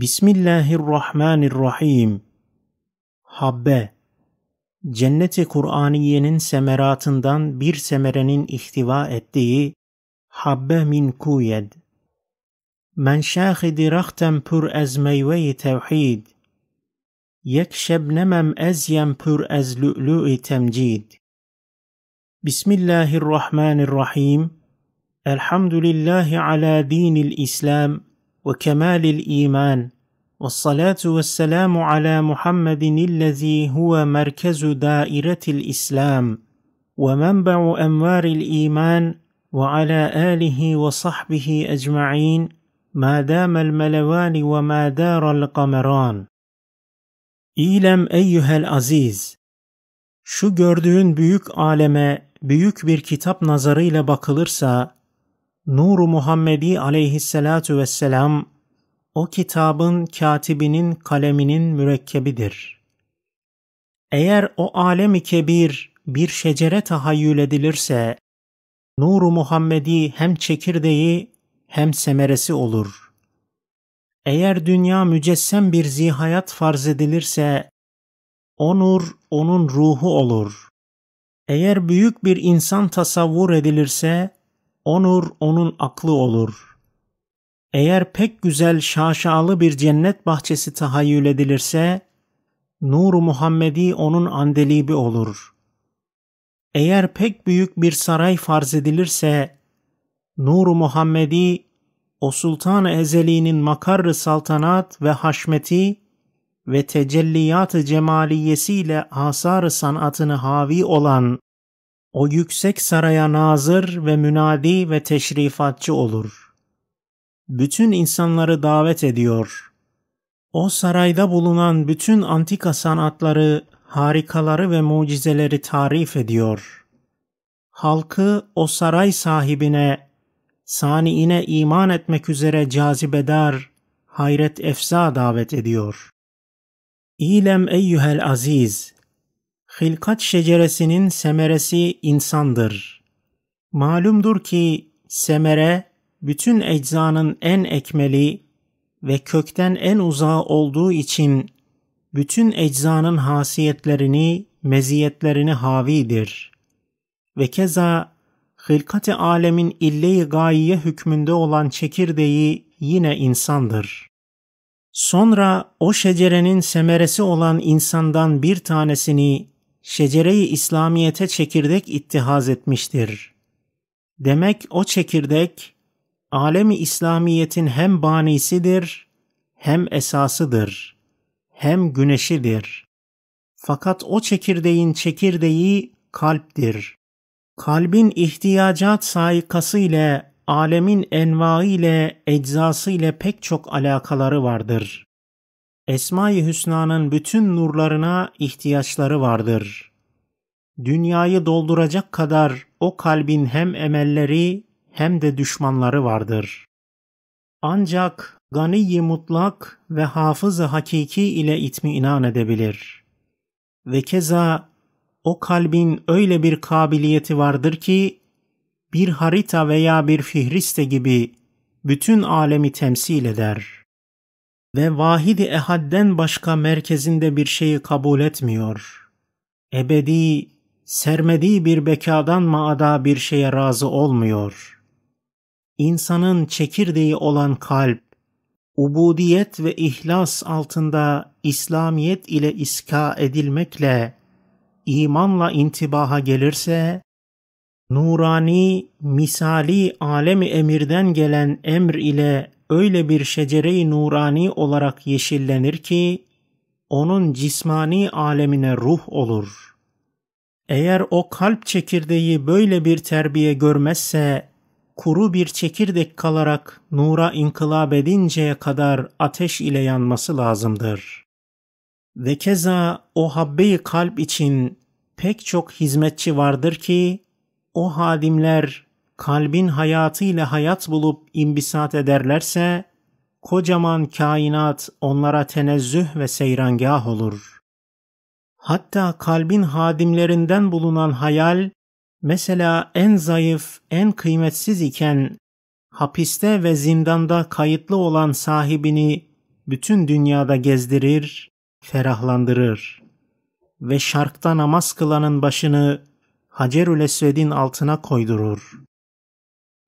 بسم الله الرحمن الرحيم Habbe Cenneti Kur'aniyenin semeratından bir semerenin ihtiva ettiği habbe min kuyed. Men şâhi dirahtem pür ez meyve-i tevhid. Yek şebnemem ez yem pür ez lü'lü-i temcid. Bismillahirrahmanirrahim. Elhamdülillahi ala dinil İslam. وكمال الايمان والصلاه والسلام على محمد الذي هو مركز دائره الاسلام ومنبع انوار الايمان وعلى اله وصحبه اجمعين ما دام الملوان وما دار القمران İlem eyyuhel aziz. Şu gördüğün büyük aleme büyük bir kitap nazarıyla bakılırsa Nuru Muhammedi aleyhissalatu vesselam o kitabın katibinin kaleminin mürekkebidir. Eğer o alemi kebir bir şecere tahayyül edilirse, Nuru Muhammedi hem çekirdeği hem semeresi olur. Eğer dünya mücessem bir zihayat farz edilirse, o nur onun ruhu olur. Eğer büyük bir insan tasavvur edilirse, onur onun aklı olur. Eğer pek güzel şaşalı bir cennet bahçesi tahayyül edilirse, Nur-u Muhammedi onun andelibi olur. Eğer pek büyük bir saray farz edilirse, Nur-u Muhammedi o Sultan-ı Ezeli'nin makarrı saltanat ve haşmeti ve tecelliyat-ı cemaliyesiyle asar sanatını havi olan o yüksek saraya nazır ve münadi ve teşrifatçı olur. Bütün insanları davet ediyor. O sarayda bulunan bütün antika sanatları, harikaları ve mucizeleri tarif ediyor. Halkı o saray sahibine, saniine iman etmek üzere cazibedar, hayret efza davet ediyor. İlem eyyühel aziz, Hilkat şeceresinin semeresi insandır. Malumdur ki semere bütün eczanın en ekmeli ve kökten en uzağı olduğu için bütün eczanın hasiyetlerini, meziyetlerini havidir. Ve keza hılkat alemin ille-i gayiye hükmünde olan çekirdeği yine insandır. Sonra o şecerenin semeresi olan insandan bir tanesini Şecereyi İslamiyete çekirdek ittihaz etmiştir. Demek o çekirdek alemi İslamiyetin hem banisidir hem esasıdır hem güneşidir. Fakat o çekirdeğin çekirdeği kalptir. Kalbin ihtiyacat saikası ile alemin envaı ile eczası ile pek çok alakaları vardır. Esma-i Hüsna'nın bütün nurlarına ihtiyaçları vardır. Dünyayı dolduracak kadar o kalbin hem emelleri hem de düşmanları vardır. Ancak ganiyi mutlak ve hafızı hakiki ile itmi inan edebilir. Ve keza o kalbin öyle bir kabiliyeti vardır ki bir harita veya bir fihriste gibi bütün alemi temsil eder ve vahidi ehadden başka merkezinde bir şeyi kabul etmiyor. Ebedi, sermediği bir bekadan maada bir şeye razı olmuyor. İnsanın çekirdeği olan kalp, ubudiyet ve ihlas altında İslamiyet ile iska edilmekle, imanla intibaha gelirse, nurani, misali alemi emirden gelen emr ile öyle bir şecere-i nurani olarak yeşillenir ki onun cismani alemine ruh olur. Eğer o kalp çekirdeği böyle bir terbiye görmezse kuru bir çekirdek kalarak nura inkılap edinceye kadar ateş ile yanması lazımdır. Ve keza o habbe kalp için pek çok hizmetçi vardır ki o hadimler kalbin hayatı ile hayat bulup imbisat ederlerse, kocaman kainat onlara tenezzüh ve seyrangah olur. Hatta kalbin hadimlerinden bulunan hayal, mesela en zayıf, en kıymetsiz iken, hapiste ve zindanda kayıtlı olan sahibini bütün dünyada gezdirir, ferahlandırır ve şarkta namaz kılanın başını Hacerül Esved'in altına koydurur.''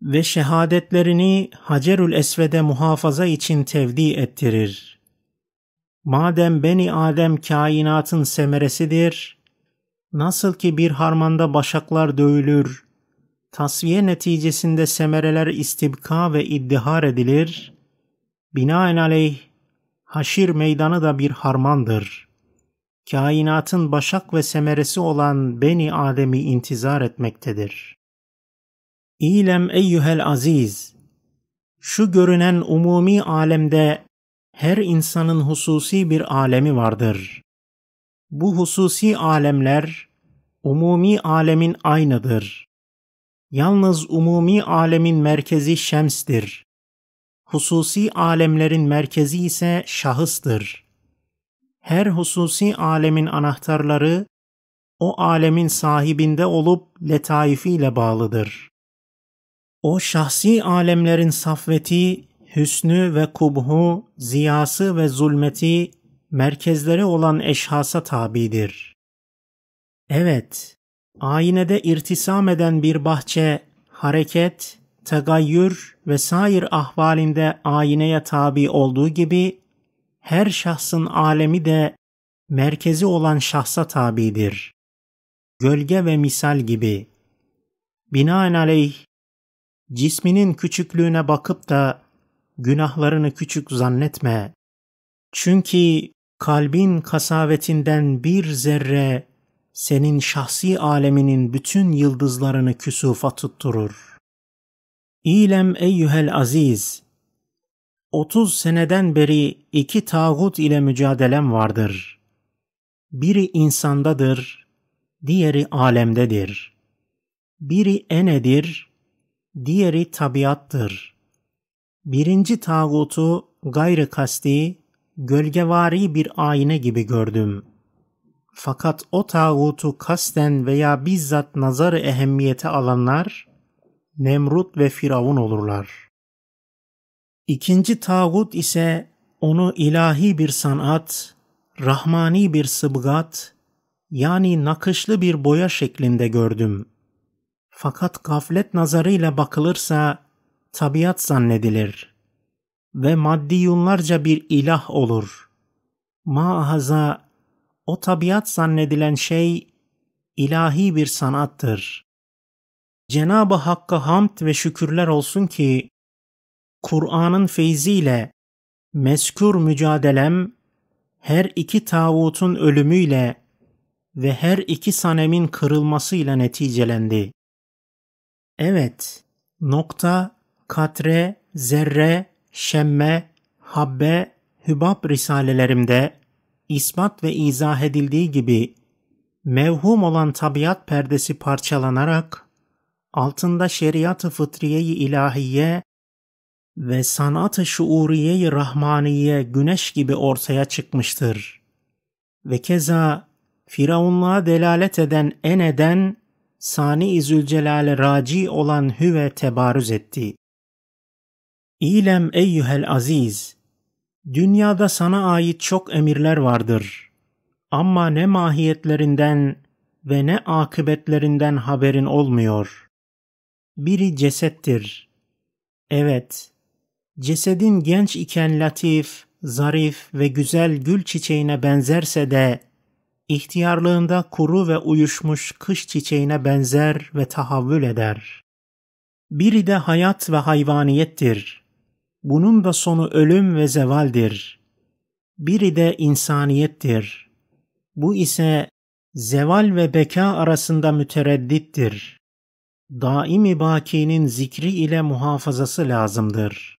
ve şehadetlerini Hacerül Esved'e muhafaza için tevdi ettirir. Madem Beni Adem kainatın semeresidir, nasıl ki bir harmanda başaklar dövülür, tasviye neticesinde semereler istibka ve iddihar edilir, binaenaleyh haşir meydanı da bir harmandır. Kainatın başak ve semeresi olan Beni Adem'i intizar etmektedir. İlem eyyuhel aziz, şu görünen umumi alemde her insanın hususi bir alemi vardır. Bu hususi alemler umumi alemin aynıdır. Yalnız umumi alemin merkezi şemstir. Hususi alemlerin merkezi ise şahıstır. Her hususi alemin anahtarları o alemin sahibinde olup letaifiyle bağlıdır. O şahsi alemlerin safveti, hüsnü ve kubhu, ziyası ve zulmeti merkezleri olan eşhasa tabidir. Evet, aynede irtisam eden bir bahçe, hareket, tegayyür ve sair ahvalinde aynaya tabi olduğu gibi, her şahsın alemi de merkezi olan şahsa tabidir. Gölge ve misal gibi. Binaenaleyh cisminin küçüklüğüne bakıp da günahlarını küçük zannetme. Çünkü kalbin kasavetinden bir zerre senin şahsi aleminin bütün yıldızlarını küsufa tutturur. İlem eyyühel aziz, 30 seneden beri iki tağut ile mücadelem vardır. Biri insandadır, diğeri alemdedir. Biri enedir, diğeri tabiattır. Birinci tağutu gayrı kasti, gölgevari bir ayna gibi gördüm. Fakat o tağutu kasten veya bizzat nazarı ehemmiyete alanlar, Nemrut ve Firavun olurlar. İkinci tağut ise onu ilahi bir sanat, rahmani bir sıbgat, yani nakışlı bir boya şeklinde gördüm.'' Fakat gaflet nazarıyla bakılırsa tabiat zannedilir ve maddi yunlarca bir ilah olur. Maahaza o tabiat zannedilen şey ilahi bir sanattır. Cenab-ı Hakk'a hamd ve şükürler olsun ki Kur'an'ın feyziyle meskür mücadelem her iki tağutun ölümüyle ve her iki sanemin kırılmasıyla neticelendi. Evet. Nokta, katre, zerre, şemme, habbe, hübab risalelerimde ispat ve izah edildiği gibi mevhum olan tabiat perdesi parçalanarak altında şeriat-ı fıtriye-i ilahiye ve sanat-ı şuuriye-i rahmaniye güneş gibi ortaya çıkmıştır. Ve keza Firavunluğa delalet eden en eden Sani-i Zülcelal'e raci olan hüve tebarüz etti. İlem eyyühel aziz, dünyada sana ait çok emirler vardır. Ama ne mahiyetlerinden ve ne akıbetlerinden haberin olmuyor. Biri cesettir. Evet, cesedin genç iken latif, zarif ve güzel gül çiçeğine benzerse de ihtiyarlığında kuru ve uyuşmuş kış çiçeğine benzer ve tahavvül eder. Biri de hayat ve hayvaniyettir. Bunun da sonu ölüm ve zevaldir. Biri de insaniyettir. Bu ise zeval ve beka arasında mütereddittir. Daimi bakinin zikri ile muhafazası lazımdır.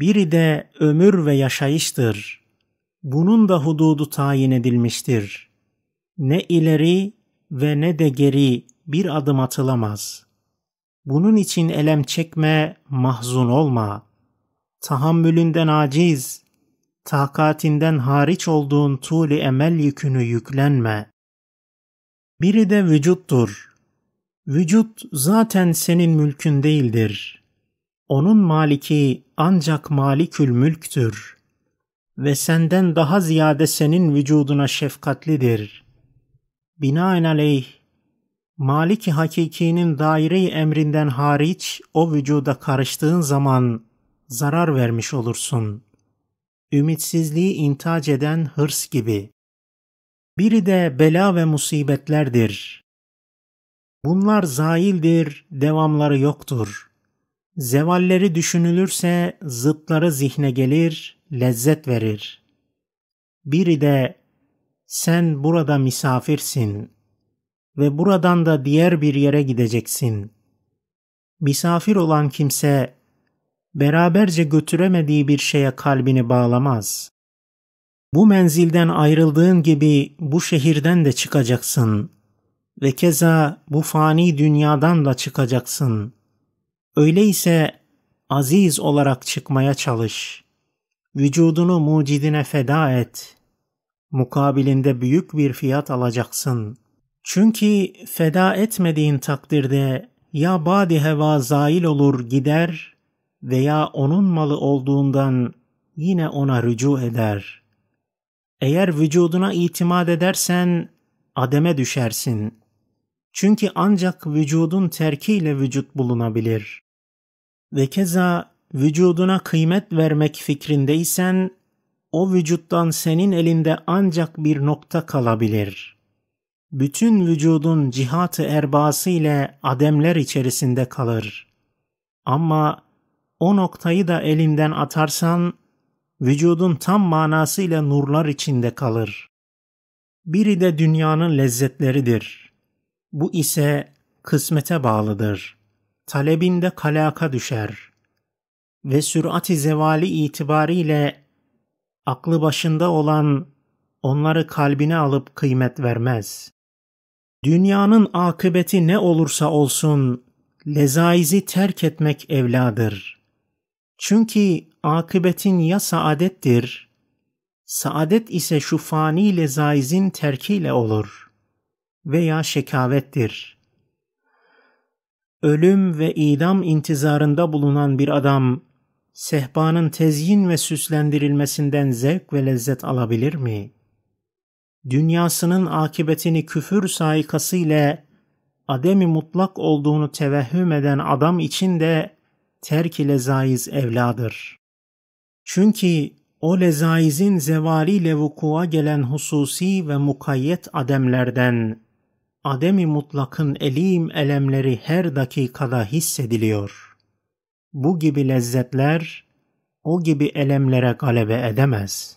Biri de ömür ve yaşayıştır bunun da hududu tayin edilmiştir. Ne ileri ve ne de geri bir adım atılamaz. Bunun için elem çekme, mahzun olma. Tahammülünden aciz, takatinden hariç olduğun tuğli emel yükünü yüklenme. Biri de vücuttur. Vücut zaten senin mülkün değildir. Onun maliki ancak malikül mülktür.'' ve senden daha ziyade senin vücuduna şefkatlidir. Binaenaleyh, Malik-i Hakiki'nin daire-i emrinden hariç o vücuda karıştığın zaman zarar vermiş olursun. Ümitsizliği intac eden hırs gibi. Biri de bela ve musibetlerdir. Bunlar zaildir, devamları yoktur. Zevalleri düşünülürse zıtları zihne gelir, lezzet verir. Biri de sen burada misafirsin ve buradan da diğer bir yere gideceksin. Misafir olan kimse beraberce götüremediği bir şeye kalbini bağlamaz. Bu menzilden ayrıldığın gibi bu şehirden de çıkacaksın ve keza bu fani dünyadan da çıkacaksın. Öyleyse aziz olarak çıkmaya çalış vücudunu mucidine feda et. Mukabilinde büyük bir fiyat alacaksın. Çünkü feda etmediğin takdirde ya badi heva zail olur gider veya onun malı olduğundan yine ona rücu eder. Eğer vücuduna itimat edersen ademe düşersin. Çünkü ancak vücudun terkiyle vücut bulunabilir. Ve keza vücuduna kıymet vermek fikrindeysen o vücuttan senin elinde ancak bir nokta kalabilir. Bütün vücudun cihatı erbası ile ademler içerisinde kalır. Ama o noktayı da elinden atarsan vücudun tam manasıyla nurlar içinde kalır. Biri de dünyanın lezzetleridir. Bu ise kısmete bağlıdır. Talebinde kalaka düşer.'' ve sürati zevali itibariyle aklı başında olan onları kalbine alıp kıymet vermez. Dünyanın akıbeti ne olursa olsun lezaizi terk etmek evladır. Çünkü akıbetin ya saadettir, saadet ise şu fani lezaizin terkiyle olur veya şekavettir. Ölüm ve idam intizarında bulunan bir adam sehpanın tezyin ve süslendirilmesinden zevk ve lezzet alabilir mi? Dünyasının akıbetini küfür saykası ile ademi mutlak olduğunu tevehhüm eden adam için de terk-i lezaiz evladır. Çünkü o lezaizin zevaliyle vukua gelen hususi ve mukayyet ademlerden, ademi mutlakın elim elemleri her dakikada hissediliyor.'' bu gibi lezzetler o gibi elemlere galebe edemez.